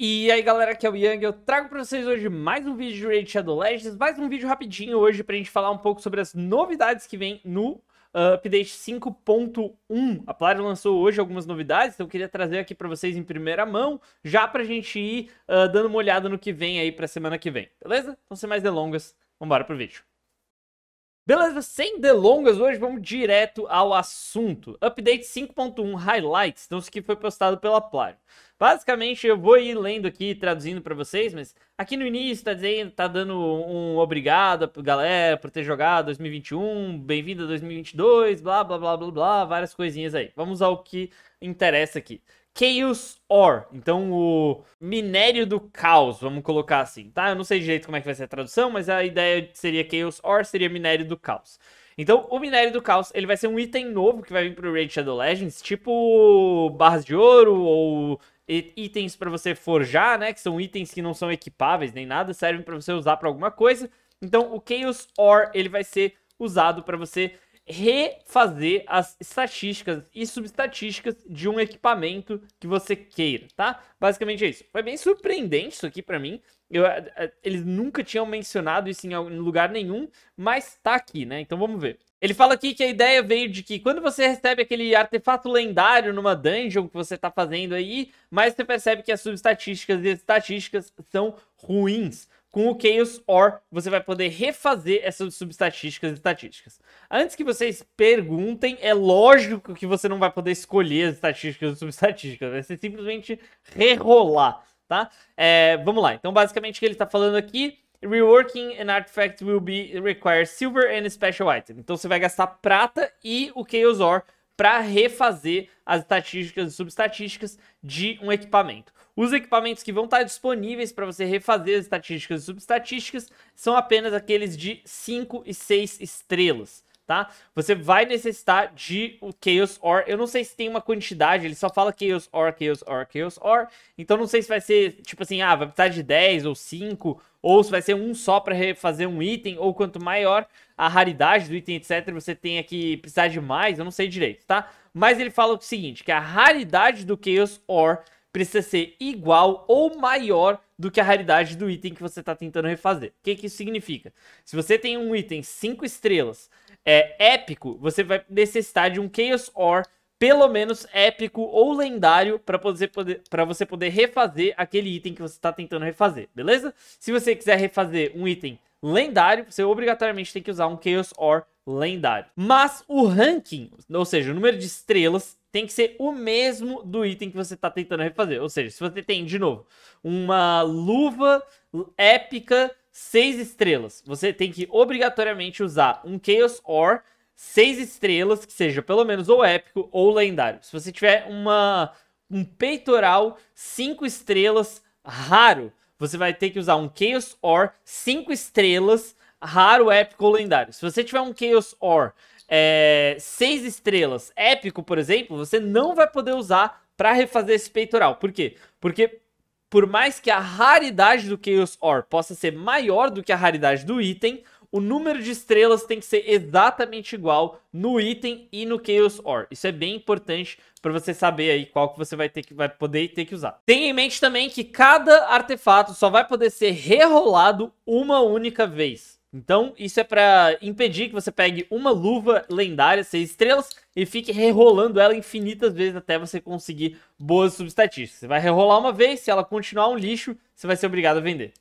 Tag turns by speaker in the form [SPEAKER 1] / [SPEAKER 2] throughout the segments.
[SPEAKER 1] E aí galera, aqui é o Yang, eu trago pra vocês hoje mais um vídeo de Raid Shadow Legends, mais um vídeo rapidinho hoje pra gente falar um pouco sobre as novidades que vem no uh, Update 5.1. A Plarium lançou hoje algumas novidades, então eu queria trazer aqui pra vocês em primeira mão, já pra gente ir uh, dando uma olhada no que vem aí pra semana que vem, beleza? Então sem mais delongas, vambora pro vídeo. Beleza, sem delongas, hoje vamos direto ao assunto. Update 5.1 Highlights, então isso aqui foi postado pela Play. Basicamente, eu vou ir lendo aqui, traduzindo para vocês, mas aqui no início tá dizendo, tá dando um obrigado galera por ter jogado 2021, bem-vindo a 2022, blá blá blá blá blá, várias coisinhas aí. Vamos ao que interessa aqui. Chaos Ore. Então, o minério do caos, vamos colocar assim, tá? Eu não sei direito como é que vai ser a tradução, mas a ideia seria Chaos Ore, seria minério do caos. Então, o minério do caos, ele vai ser um item novo que vai vir pro Raid Shadow Legends, tipo barras de ouro ou itens para você forjar, né? Que são itens que não são equipáveis nem nada, servem para você usar para alguma coisa. Então, o Chaos Ore, ele vai ser usado para você refazer as estatísticas e subestatísticas de um equipamento que você queira, tá? Basicamente é isso. Foi bem surpreendente isso aqui para mim. Eu, eh, eh, eles nunca tinham mencionado isso em lugar nenhum, mas tá aqui, né? Então vamos ver. Ele fala aqui que a ideia veio de que quando você recebe aquele artefato lendário numa dungeon que você tá fazendo aí, mas você percebe que as subestatísticas e as estatísticas são ruins. Com o Chaos OR, você vai poder refazer essas subestatísticas e estatísticas. Antes que vocês perguntem, é lógico que você não vai poder escolher as estatísticas e subestatísticas. Vai ser simplesmente rerolar, tá? É, vamos lá. Então, basicamente, o que ele está falando aqui... Reworking an artifact will be require silver and special item. Então você vai gastar prata e o Chaos Ore para refazer as estatísticas e subestatísticas de um equipamento. Os equipamentos que vão estar disponíveis para você refazer as estatísticas e subestatísticas são apenas aqueles de 5 e 6 estrelas. Tá? Você vai necessitar de o Chaos Or. Eu não sei se tem uma quantidade, ele só fala Chaos Or, Chaos Or, Chaos Or. Então não sei se vai ser tipo assim, ah, vai precisar de 10 ou 5, ou se vai ser um só para refazer um item, ou quanto maior a raridade do item, etc, você tem que precisar de mais, eu não sei direito, tá? Mas ele fala o seguinte, que a raridade do Chaos Or precisa ser igual ou maior do que a raridade do item que você está tentando refazer. O que, que isso significa? Se você tem um item 5 estrelas é, épico, você vai necessitar de um Chaos Ore pelo menos épico ou lendário para você poder você poder refazer aquele item que você está tentando refazer, beleza? Se você quiser refazer um item lendário, você obrigatoriamente tem que usar um Chaos Ore lendário. Mas o ranking, ou seja, o número de estrelas, tem que ser o mesmo do item que você está tentando refazer. Ou seja, se você tem, de novo, uma luva épica seis estrelas, você tem que obrigatoriamente usar um Chaos Ore seis estrelas, que seja pelo menos ou épico ou lendário. Se você tiver uma, um peitoral cinco estrelas raro, você vai ter que usar um Chaos Ore cinco estrelas raro, épico ou lendário. Se você tiver um Chaos Ore é, seis estrelas épico, por exemplo, você não vai poder usar para refazer esse peitoral. Por quê? Porque por mais que a raridade do Chaos orb possa ser maior do que a raridade do item, o número de estrelas tem que ser exatamente igual no item e no Chaos orb Isso é bem importante para você saber aí qual que você vai ter que vai poder ter que usar. Tenha em mente também que cada artefato só vai poder ser rerolado uma única vez. Então, isso é para impedir que você pegue uma luva lendária, seis estrelas, e fique rerolando ela infinitas vezes até você conseguir boas substatísticas. Você vai rerolar uma vez, se ela continuar um lixo, você vai ser obrigado a vender.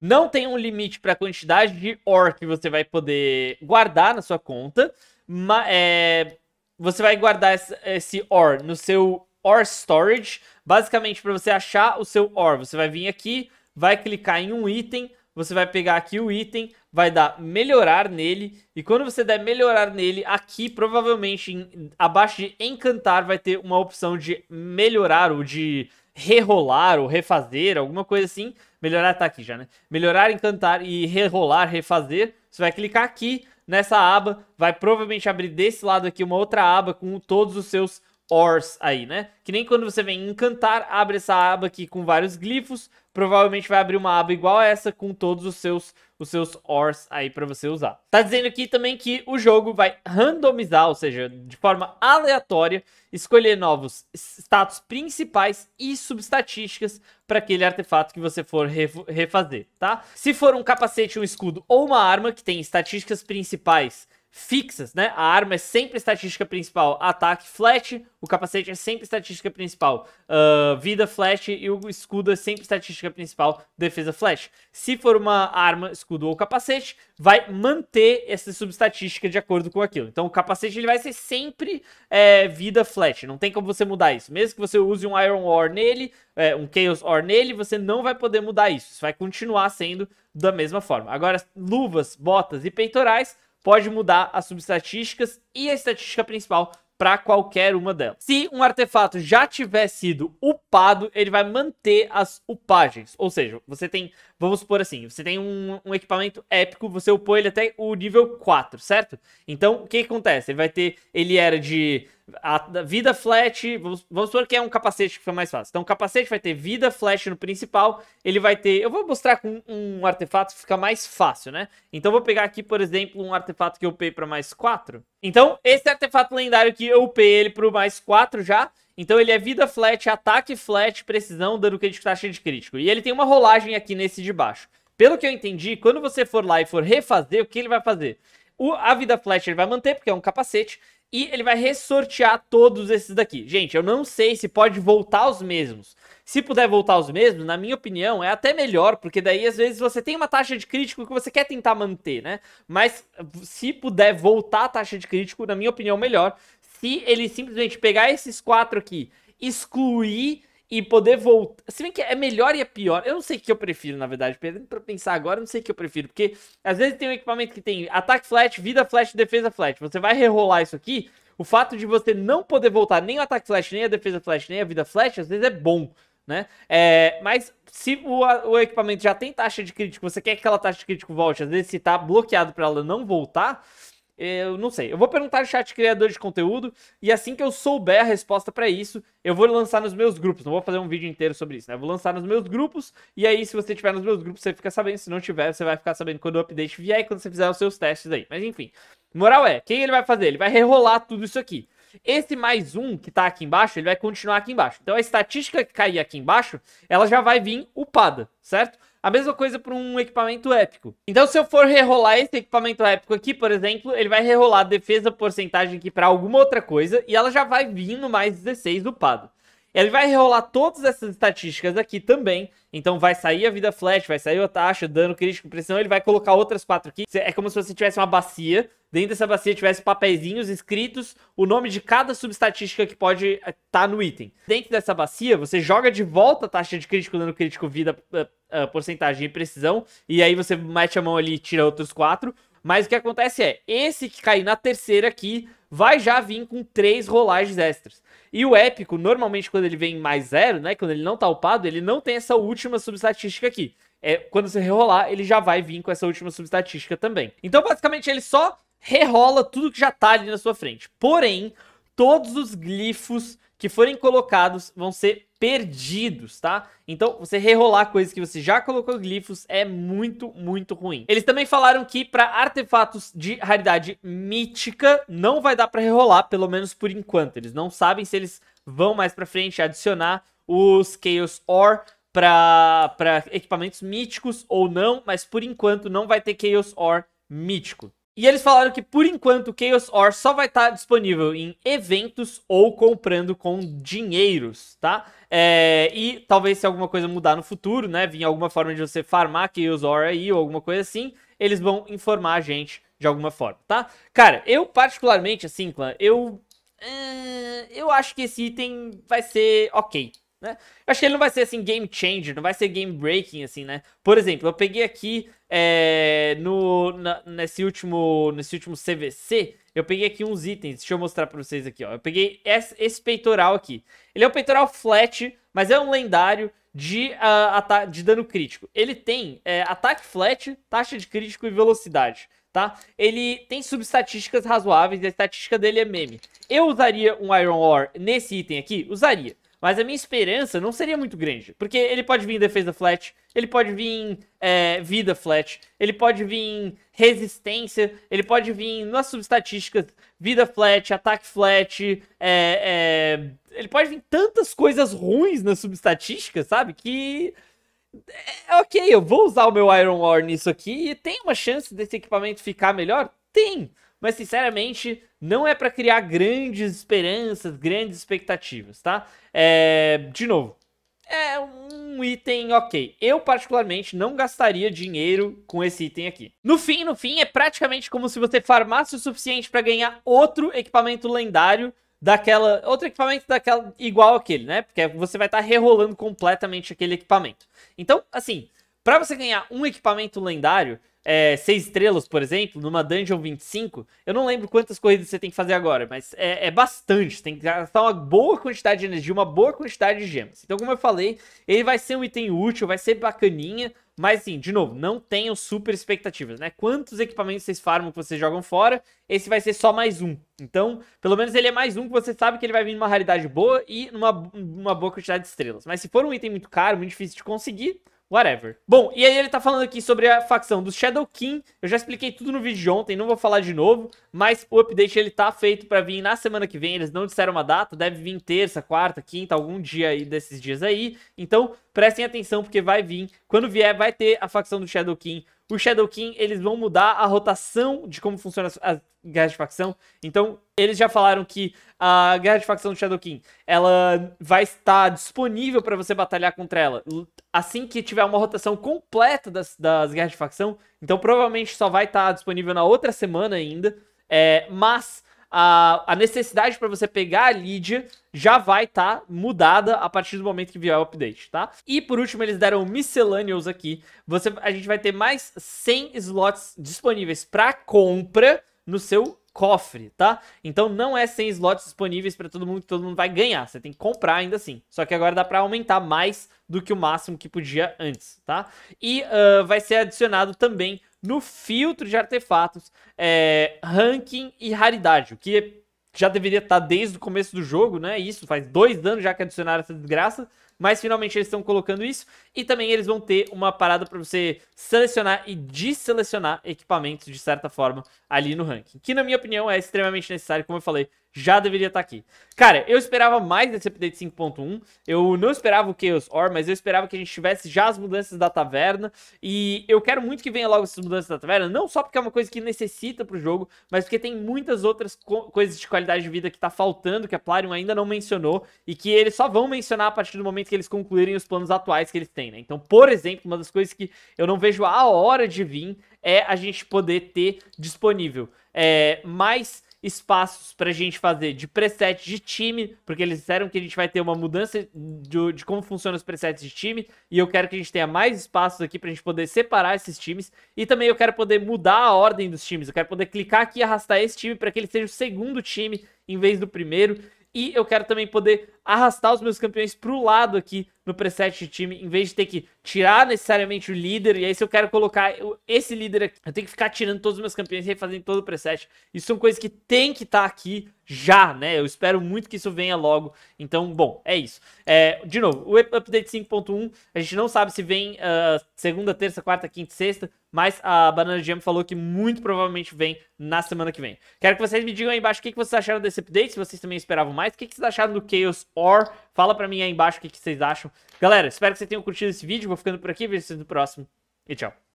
[SPEAKER 1] Não tem um limite para a quantidade de ore que você vai poder guardar na sua conta. Mas, é, eh, você vai guardar esse ore no seu OR Storage. Basicamente, para você achar o seu OR, você vai vir aqui, vai clicar em um item, você vai pegar aqui o item, vai dar melhorar nele, e quando você der melhorar nele, aqui provavelmente em, abaixo de encantar vai ter uma opção de melhorar ou de rerolar ou refazer, alguma coisa assim. Melhorar tá aqui já, né? Melhorar, encantar e rerolar, refazer. Você vai clicar aqui nessa aba, vai provavelmente abrir desse lado aqui uma outra aba com todos os seus ors aí, né? Que nem quando você vem encantar, abre essa aba aqui com vários glifos, provavelmente vai abrir uma aba igual a essa com todos os seus os seus ors aí para você usar. Tá dizendo aqui também que o jogo vai randomizar, ou seja, de forma aleatória, escolher novos status principais e subestatísticas para aquele artefato que você for refazer, tá? Se for um capacete, um escudo ou uma arma que tem estatísticas principais fixas, né? A arma é sempre estatística principal, ataque flat, o capacete é sempre estatística principal, uh, vida flat e o escudo é sempre estatística principal, defesa flat. Se for uma arma, escudo ou capacete, vai manter essa subestatística de acordo com aquilo. Então o capacete ele vai ser sempre é, vida flat, não tem como você mudar isso. Mesmo que você use um Iron Ore nele, é, um Chaos Ore nele, você não vai poder mudar isso. Isso vai continuar sendo da mesma forma. Agora, luvas, botas e peitorais pode mudar as subestatísticas e a estatística principal para qualquer uma delas. Se um artefato já tiver sido upado, ele vai manter as upagens. Ou seja, você tem, vamos supor assim, você tem um, um equipamento épico, você upou ele até o nível 4, certo? Então, o que, que acontece? Ele vai ter, ele era de a, vida flat vamos, vamos supor que é um capacete que fica mais fácil. Então o capacete vai ter vida flash no principal, ele vai ter... Eu vou mostrar com um, um artefato que fica mais fácil, né? Então vou pegar aqui, por exemplo, um artefato que eu upei para mais 4. Então esse artefato lendário aqui, eu upei ele para mais 4 já. Então ele é vida flat, ataque flat, precisão, gente crítico, taxa de crítico. E ele tem uma rolagem aqui nesse de baixo. Pelo que eu entendi, quando você for lá e for refazer, o que ele vai fazer? O, a vida flat ele vai manter, porque é um capacete. E ele vai ressortear todos esses daqui. Gente, eu não sei se pode voltar os mesmos. Se puder voltar os mesmos, na minha opinião, é até melhor, porque daí às vezes você tem uma taxa de crítico que você quer tentar manter, né? Mas se puder voltar a taxa de crítico, na minha opinião, melhor. Se ele simplesmente pegar esses quatro aqui, excluir e poder voltar. Se bem que é melhor e é pior. Eu não sei o que eu prefiro, na verdade. Pra pensar agora, eu não sei o que eu prefiro. Porque às vezes tem um equipamento que tem ataque flash, vida flash, defesa flash, Você vai rerolar isso aqui. O fato de você não poder voltar nem o ataque flash, nem a defesa flash, nem a vida flash, às vezes é bom. Né? É, mas se o, o, equipamento já tem taxa de crítico, você quer que aquela taxa de crítico volte, às vezes se tá bloqueado para ela não voltar, eu não sei. Eu vou perguntar no chat criador de conteúdo e assim que eu souber a resposta para isso, eu vou lançar nos meus grupos. Não vou fazer um vídeo inteiro sobre isso, né? vou lançar nos meus grupos e aí se você tiver nos meus grupos, você fica sabendo. Se não tiver, você vai ficar sabendo quando o update vier e quando você fizer os seus testes aí. Mas enfim, moral é, quem ele vai fazer? Ele vai rerolar tudo isso aqui. Esse mais um que tá aqui embaixo, ele vai continuar aqui embaixo. Então a estatística que cair aqui embaixo, ela já vai vir upada, certo? A mesma coisa para um equipamento épico. Então, se eu for rerolar esse equipamento épico aqui, por exemplo, ele vai rerolar defesa porcentagem aqui para alguma outra coisa e ela já vai vir no mais 16 upado. Ele vai rolar todas essas estatísticas aqui também. Então vai sair a vida flash, vai sair a taxa, dano crítico, pressão. Ele vai colocar outras quatro aqui. É como se você tivesse uma bacia. Dentro dessa bacia tivesse papeizinhos escritos o nome de cada subestatística que pode estar eh, tá no item. Dentro dessa bacia, você joga de volta a taxa de crítico, dano crítico, vida, uh, uh, porcentagem e precisão. E aí você mete a mão ali e tira outros quatro. Mas o que acontece é, esse que cair na terceira aqui vai já vir com três rolagens extras. E o épico, normalmente quando ele vem mais zero, né, quando ele não tá upado, ele não tem essa última subestatística aqui. É, quando você rerolar, ele já vai vir com essa última subestatística também. Então, basicamente, ele só rerola tudo que já tá ali na sua frente. Porém, todos os glifos que forem colocados vão ser perdidos, tá? Então, você rerolar coisas que você já colocou glifos é muito, muito ruim. Eles também falaram que para artefatos de raridade mítica não vai dar para rerolar, pelo menos por enquanto. Eles não sabem se eles vão mais para frente adicionar os Chaos Ore para equipamentos míticos ou não, mas por enquanto não vai ter Chaos Ore mítico, e eles falaram que por enquanto o Chaos Ore só vai estar tá disponível em eventos ou comprando com dinheiros, tá? É, e talvez se alguma coisa mudar no futuro, né? Vir alguma forma de você farmar Chaos Ore aí ou alguma coisa assim, eles vão informar a gente de alguma forma, tá? Cara, eu particularmente, assim, clã, eu. Eh, eu acho que esse item vai ser ok, né? Eu acho que ele não vai ser assim game changer, não vai ser game breaking assim, né? Por exemplo, eu peguei aqui é, no na, nesse último nesse último CVC, eu peguei aqui uns itens. Deixa eu mostrar para vocês aqui, ó. Eu peguei esse, esse, peitoral aqui. Ele é um peitoral flat, mas é um lendário de uh, de dano crítico. Ele tem é, ataque flat, taxa de crítico e velocidade. Tá? Ele tem subestatísticas razoáveis e a estatística dele é meme. Eu usaria um Iron Ore nesse item aqui? Usaria. Mas a minha esperança não seria muito grande. Porque ele pode vir defesa flat, ele pode vir é, vida flat, ele pode vir resistência, ele pode vir nas subestatísticas, vida flat, ataque flat, é, é, ele pode vir tantas coisas ruins nas subestatísticas, sabe? Que. É, ok, eu vou usar o meu Iron Ore nisso aqui e tem uma chance desse equipamento ficar melhor? Tem! mas sinceramente não é para criar grandes esperanças, grandes expectativas, tá? É, de novo, é um item ok. Eu, particularmente, não gastaria dinheiro com esse item aqui. No fim, no fim, é praticamente como se você farmasse o suficiente para ganhar outro equipamento lendário daquela... Outro equipamento daquela igual aquele, né? Porque você vai estar tá rerolando completamente aquele equipamento. Então, assim, para você ganhar um equipamento lendário, é, seis estrelas, por exemplo, numa Dungeon 25, eu não lembro quantas corridas você tem que fazer agora, mas é, é bastante. tem que gastar uma boa quantidade de energia, uma boa quantidade de gemas. Então, como eu falei, ele vai ser um item útil, vai ser bacaninha, mas assim, de novo, não tenham super expectativas, né? Quantos equipamentos vocês farmam que vocês jogam fora, esse vai ser só mais um. Então, pelo menos ele é mais um que você sabe que ele vai vir numa raridade boa e numa uma boa quantidade de estrelas. Mas se for um item muito caro, muito difícil de conseguir, Whatever. Bom, e aí ele tá falando aqui sobre a facção do Shadow King. Eu já expliquei tudo no vídeo de ontem, não vou falar de novo, mas o update ele tá feito para vir na semana que vem. Eles não disseram uma data, deve vir terça, quarta, quinta, algum dia aí desses dias aí. Então, prestem atenção porque vai vir. Quando vier, vai ter a facção do Shadow King o Shadow King, eles vão mudar a rotação de como funciona a guerra de facção. Então, eles já falaram que a guerra de facção do Shadow King, ela vai estar disponível para você batalhar contra ela assim que tiver uma rotação completa das, das guerras de facção. Então, provavelmente só vai estar disponível na outra semana ainda. É, mas a, a necessidade para você pegar a lead já vai estar tá mudada a partir do momento que vier o update, tá? E por último, eles deram miscellaneous aqui. Você, a gente vai ter mais 100 slots disponíveis para compra no seu cofre, tá? Então não é 100 slots disponíveis para todo mundo, todo mundo vai ganhar. Você tem que comprar ainda assim. Só que agora dá para aumentar mais do que o máximo que podia antes, tá? E uh, vai ser adicionado também no filtro de artefatos, é, ranking e raridade, o que já deveria estar tá desde o começo do jogo, né? Isso faz dois anos já que adicionaram essa desgraça, mas finalmente eles estão colocando isso. E também eles vão ter uma parada para você selecionar e deselecionar equipamentos de certa forma ali no ranking, que na minha opinião é extremamente necessário, como eu falei, já deveria estar tá aqui. Cara, eu esperava mais desse update 5.1. Eu não esperava o Chaos Or, mas eu esperava que a gente tivesse já as mudanças da taverna. E eu quero muito que venha logo essas mudanças da taverna, não só porque é uma coisa que necessita pro jogo, mas porque tem muitas outras co coisas de qualidade de vida que tá faltando, que a Plarium ainda não mencionou, e que eles só vão mencionar a partir do momento que eles concluírem os planos atuais que eles têm, né? Então, por exemplo, uma das coisas que eu não vejo a hora de vir é a gente poder ter disponível é, mais espaços para a gente fazer de preset de time, porque eles disseram que a gente vai ter uma mudança de, de como funcionam os presets de time, e eu quero que a gente tenha mais espaços aqui para a gente poder separar esses times, e também eu quero poder mudar a ordem dos times, eu quero poder clicar aqui e arrastar esse time para que ele seja o segundo time em vez do primeiro, e eu quero também poder arrastar os meus campeões pro lado aqui no preset de time, em vez de ter que tirar necessariamente o líder, e aí se eu quero colocar esse líder aqui, eu tenho que ficar tirando todos os meus campeões e refazendo todo o preset. Isso são coisas que tem que estar tá aqui já, né? Eu espero muito que isso venha logo. Então, bom, é isso. É, de novo, o update 5.1, a gente não sabe se vem uh, segunda, terça, quarta, quinta e sexta, mas a Banana Jam falou que muito provavelmente vem na semana que vem. Quero que vocês me digam aí embaixo o que, vocês acharam desse update, se vocês também esperavam mais, o que, que vocês acharam do Chaos or. Fala pra mim aí embaixo o que, que vocês acham. Galera, espero que vocês tenham curtido esse vídeo. Vou ficando por aqui. Vejo vocês no próximo. E tchau.